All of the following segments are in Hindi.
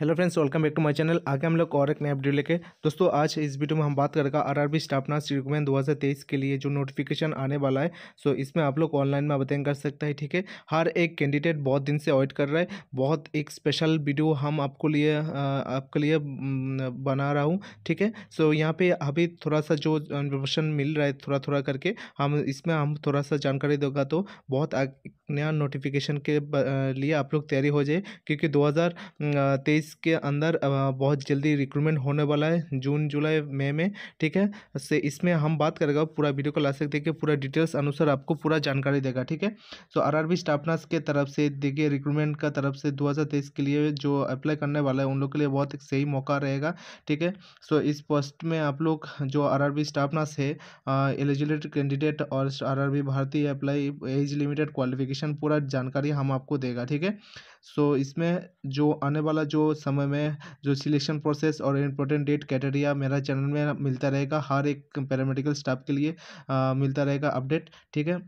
hello friends welcome back to my channel आगे हम लोग और एक नए वीडियो लेके दोस्तों आज इस वीडियो में हम बात करेगा आरआरबी स्टाफ नर्स रिक्रूटमेंट तेईस के लिए जो नोटिफिकेशन आने वाला है सो इसमें आप लोग ऑनलाइन में आवेदन कर सकते हैं ठीक है हर एक कैंडिडेट बहुत दिन से अवॉइड कर रहा है बहुत एक स्पेशल वीडियो हम आपको लिए आपके लिए बना रहा हूँ ठीक है सो यहाँ पर अभी थोड़ा सा जो इन्फॉर्मेशन मिल रहा है थोड़ा थोड़ा करके हम इसमें हम थोड़ा सा जानकारी देगा तो बहुत नया नोटिफिकेशन के लिए आप लोग तैयारी हो जाए क्योंकि 2023 के अंदर बहुत जल्दी रिक्रूटमेंट होने वाला है जून जुलाई मई में ठीक है से इसमें हम बात करेगा पूरा वीडियो को ला सकते हैं कि पूरा डिटेल्स अनुसार आपको पूरा जानकारी देगा ठीक है सो आर आर स्टाफनर्स के तरफ से देखिए रिक्रूटमेंट का तरफ से दो के लिए जो अप्लाई करने वाला है उन लोग के लिए बहुत सही मौका रहेगा ठीक है सो तो इस पोस्ट में आप लोग जो आर आर स्टाफनर्स है एलिजिबिलिटी कैंडिडेट और आर आर भारतीय apply age limited qualification application पूरा जानकारी हम आपको देगा ठीक है सो इसमें जो आने वाला जो समय में जो सिलेक्शन प्रोसेस और इम्पोर्टेंट डेट कैटेरिया मेरा चैनल में मिलता रहेगा हर एक पैरामेडिकल स्टाफ के लिए आ, मिलता रहेगा अपडेट ठीक है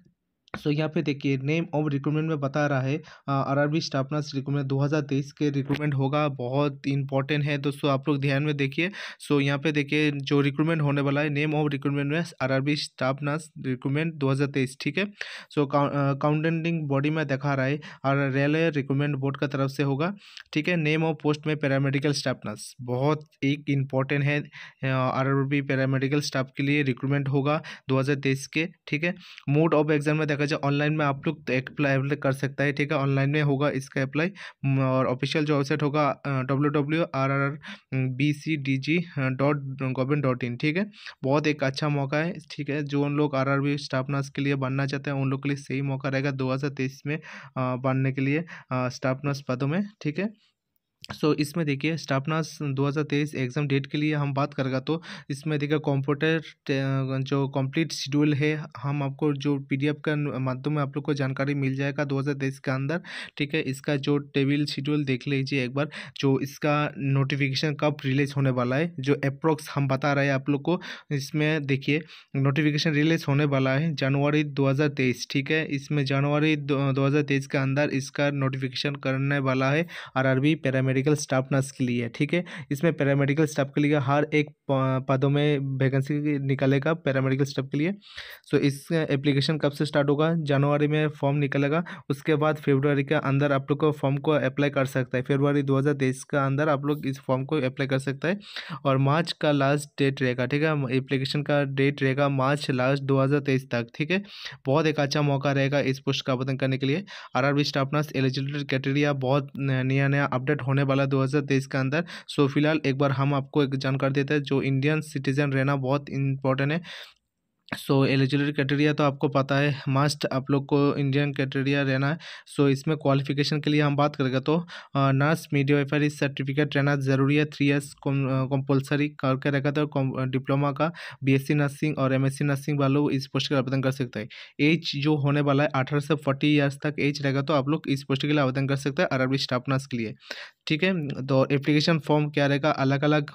सो यहाँ पे देखिए नेम ऑफ रिक्रूटमेंट में बता रहा है R R B staff nurse recruitment दो हज़ार तेईस के रिक्रूटमेंट होगा बहुत इंपॉर्टेंट है दोस्तों आप लोग ध्यान में देखिए सो so, यहाँ पे देखिए जो रिक्रूटमेंट होने वाला है नेम ऑफ रिक्रूटमेंट में R R B staff nurse recruitment दो हज़ार तेईस ठीक है सो काउंटेंडिंग बॉडी में दिखा रहा है और रेलवे रिक्रूटमेंट बोर्ड का तरफ से होगा ठीक है नेम ऑफ पोस्ट में पैरामेडिकल स्टाफ नर्स बहुत एक इंपॉर्टेंट है R R B paramedical staff के लिए रिक्रूटमेंट होगा दो हज़ार तेईस के ठीक है मोड ऑफ एग्जाम में देखा जो ऑनलाइन में आप लोग अप्लाई अप्लाई कर सकता है ठीक है ऑनलाइन में होगा इसका अप्लाई और ऑफिशियल जो वेबसाइट होगा W W R R R B C D G dot government dot in ठीक है बहुत एक अच्छा मौका है ठीक है जो उन लोग R R B staff nurse के लिए बनना चाहते हैं उन लोग के लिए सही मौका रहेगा दो हज़ार तेईस में बनने के लिए स्टाफ नर्स पदों में ठीक है सो so, इसमें देखिए स्टापनास 2023 एग्ज़ाम डेट के लिए हम बात करेगा तो इसमें देखिए कंप्यूटर जो कंप्लीट शेड्यूल है हम आपको जो पीडीएफ के माध्यम में आप लोग को जानकारी मिल जाएगा 2023 के अंदर ठीक है इसका जो टेबल शेड्यूल देख लीजिए एक बार जो इसका नोटिफिकेशन कब रिलीज होने वाला है जो अप्रोक्स हम बता रहे हैं आप लोग को इसमें देखिए नोटिफिकेशन रिलीज होने वाला है जनवरी दो ठीक है इसमें जनवरी दो के अंदर इसका नोटिफिकेशन करने वाला है R parameter paramedical staff nurse के लिए ठीक है इसमें पैरामेडिकल स्टाफ के लिए हर एक पदों में वैकेंसी निकलेगा पैरामेडिकल स्टाफ के लिए सो इस एप्लीकेशन कब से स्टार्ट होगा जनवरी में फॉर्म निकलेगा उसके बाद फेबरवरी के अंदर आप लोग को फॉर्म को अप्लाई कर सकता है फेबरवरी दो का अंदर आप लोग इस फॉर्म को अप्लाई कर सकता है और मार्च का लास्ट डेट रहेगा ठीक है एप्लीकेशन का डेट रहेगा मार्च लास्ट दो तक ठीक है बहुत एक अच्छा मौका रहेगा इस पोस्ट का आवेदन करने के लिए R R B staff nurse eligibility criteria बहुत नया नया अपडेट होने होने वाला दो के अंदर सो फिलहाल एक बार हम आपको एक जानकारी देते हैं जो इंडियन सिटीजन रहना बहुत इंपॉर्टेंट है सो एलिजिबिलिटी क्राइटेरिया तो आपको पता है मस्ट आप लोग को इंडियन क्राइटेरिया रहना है सो so, इसमें क्वालिफिकेशन के लिए हम बात करेंगे तो नर्स इस सर्टिफिकेट रहना ज़रूरी है थ्री इयर्स कंपलसरी करके रखा था तो डिप्लोमा का बीएससी नर्सिंग और एमएससी नर्सिंग वालों इस पोस्ट के लिए आवेदन कर सकते हैं एज जो होने वाला है अठारह से फोर्टी ईयर्स तक एज रहेगा तो आप लोग इस पोस्ट के लिए आवेदन कर सकते हैं अरबी स्टाफ नर्स के लिए ठीक है तो एप्लीकेशन फॉर्म क्या रहेगा अलग अलग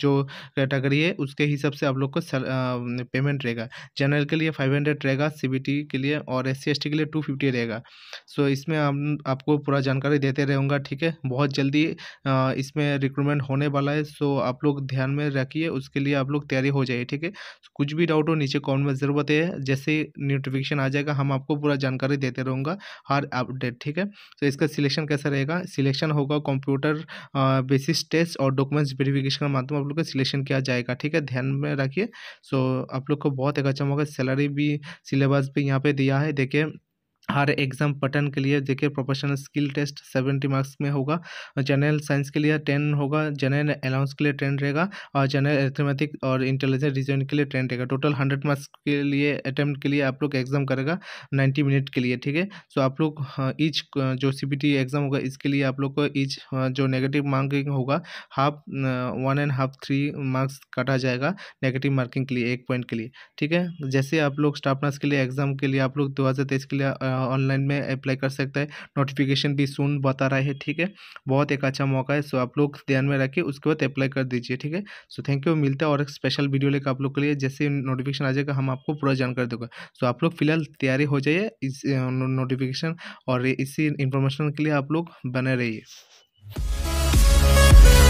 जो कैटेगरी है उसके हिसाब से आप लोग को पेमेंट रहेगा रहेगा जनरल के लिए फाइव हंड्रेड रहेगा सी के लिए और एस सी के लिए टू फिफ्टी रहेगा सो इसमें हम आपको पूरा जानकारी देते रहूँगा ठीक है बहुत जल्दी इसमें रिक्रूटमेंट होने वाला है सो आप लोग ध्यान में रखिए उसके लिए आप लोग तैयारी हो जाइए ठीक है कुछ भी डाउट हो नीचे कॉमेंट में जरूरत है जैसे नोटिफिकेशन आ जाएगा हम आपको पूरा जानकारी देते रहूँगा हर अपडेट ठीक है तो इसका सिलेक्शन कैसा रहेगा सिलेक्शन होगा कंप्यूटर बेसिस टेस्ट और डॉक्यूमेंट्स वेरिफिकेशन के माध्यम आप लोग का सिलेक्शन किया जाएगा ठीक है ध्यान में रखिए सो आप लोग को बहुत बहुत एक अच्छा मौका सैलरी भी सिलेबस भी यहाँ पे दिया है देखिए हर एग्जाम पटन के लिए देखिए professional skill test seventy marks में होगा और जनरल साइंस के लिए टेन होगा जनरल अलाउंस के लिए टेन रहेगा और जनरल एथमेटिक और इंटेलिजेंस रीजन के लिए टेन रहेगा टोटल हंड्रेड मार्क्स के लिए अटैम्प्ट के लिए आप लोग एग्जाम करेगा नाइन्टी मिनट के लिए ठीक है सो आप लोग ईच हाँ, जो सी एग्जाम होगा इसके लिए आप लोग को ईच हाँ, जो नेगेटिव मार्किंग होगा half one and half three marks काटा जाएगा नेगेटिव मार्किंग के लिए एक पॉइंट के लिए ठीक है जैसे आप लोग स्टाफ नर्स के लिए एग्जाम के लिए आप लोग दो के लिए ऑनलाइन में अप्लाई कर सकता है नोटिफिकेशन भी सुन बता रहा है ठीक है बहुत एक अच्छा मौका है सो आप लोग ध्यान में रखिए उसके बाद अप्लाई कर दीजिए ठीक है सो थैंक यू मिलता है और एक स्पेशल वीडियो लेकर आप लोग के लिए जैसे नोटिफिकेशन आ जाएगा हम आपको पूरा जानकारी देगा सो आप लोग फिलहाल तैयारी हो जाइए इस नोटिफिकेशन और इसी इन्फॉर्मेशन के लिए आप लोग बने रहिए